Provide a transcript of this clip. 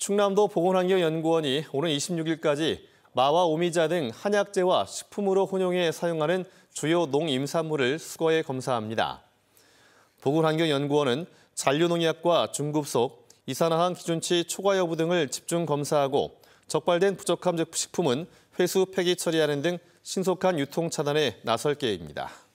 충남도 보건환경연구원이 오는 26일까지 마와 오미자 등 한약재와 식품으로 혼용해 사용하는 주요 농임산물을 수거해 검사합니다. 보건환경연구원은 잔류농약과 중급속, 이산화황 기준치 초과 여부 등을 집중 검사하고 적발된 부적합 식품은 회수 폐기 처리하는 등 신속한 유통 차단에 나설 계획입니다.